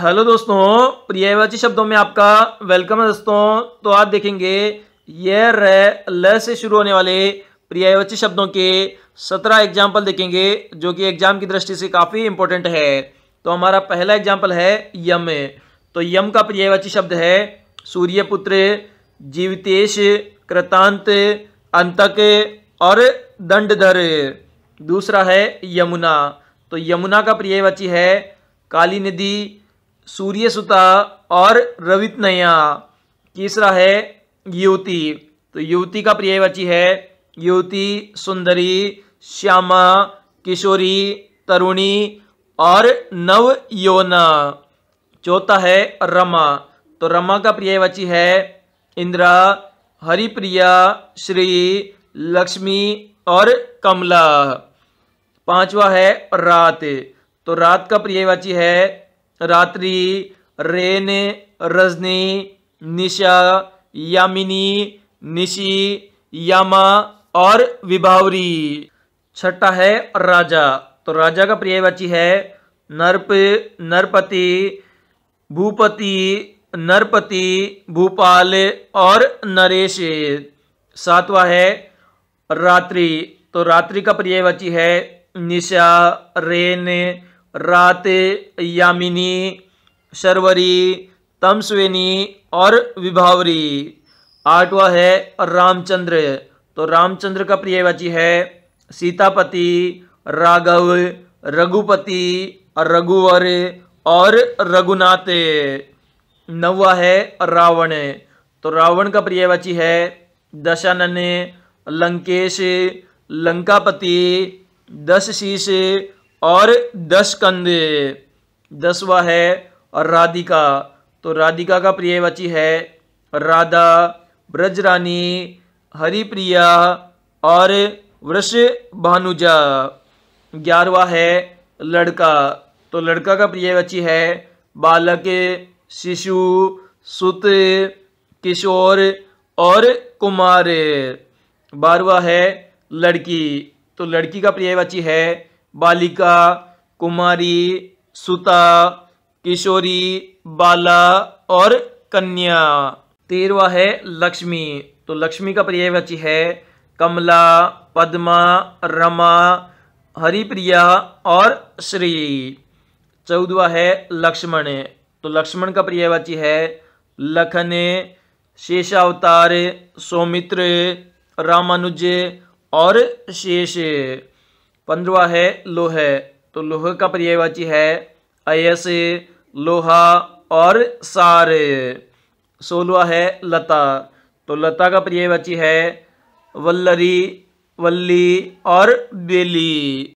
hello दोस्तों प्रियवाची शब्दों में आपका वेलकम है दोस्तों तो आज देखेंगे ये रे ल से शुरू होने वाले प्रियवाची शब्दों के सत्रह एग्जाम्पल देखेंगे जो कि एग्जाम की दृष्टि से काफ़ी इंपॉर्टेंट है तो हमारा पहला एग्जाम्पल है यम तो यम का प्रियवाची शब्द है सूर्यपुत्र जीवितेश कृतांत अंतक और दंडधर दूसरा है यमुना तो यमुना का प्रियवाची है काली नदी सूर्य सुता और रवित नया तीसरा है युवती तो युवती का पर्यायवाची है युवती सुंदरी श्यामा किशोरी तरुणी और नव योना चौथा है रमा तो रमा का पर्यायवाची है इंदिरा हरिप्रिया श्री लक्ष्मी और कमला पांचवा है रात तो रात का पर्यायवाची है रात्रि रेन रजनी निशा यामिनी निशी यामा और विभावरी छठा है राजा तो राजा का पर्यायवाची है नरप नरपति भूपति नरपति भूपाल और नरेश सातवा है रात्रि तो रात्रि का पर्यायवाची है निशा रेन रात यामिनी शर्वरी तमसवेनी और विभावरी आठवा है रामचंद्र तो रामचंद्र का प्रियवाची है सीतापति राघव रघुपति रघुवर और रघुनाथ नवा है रावण तो रावण का प्रियवाची है दशानन लंकेश लंकापति दशशीष और दस कंधे दसवा है और राधिका तो राधिका का प्रियवची है राधा ब्रजरानी हरिप्रिया और वृष भानुजा ग्यारहवा है लड़का तो लड़का का प्रियवची है बालक शिशु सुत किशोर और कुमार बारवा है लड़की तो लड़की का प्रियवची है बालिका कुमारी सुता किशोरी बाला और कन्या तेरवा है लक्ष्मी तो लक्ष्मी का पर्यायवाची है कमला पद्मा रमा हरिप्रिया और श्री चौदवा है लक्ष्मण तो लक्ष्मण का पर्यायवाची है लखन शेषावतार सौमित्र रामानुज और शेष पंद्रवा है लोहे तो लोहे का पर्यायवाची है अयस लोहा और सार सोलवा है लता तो लता का पर्यायवाची है वल्लरी वल्ली और बेली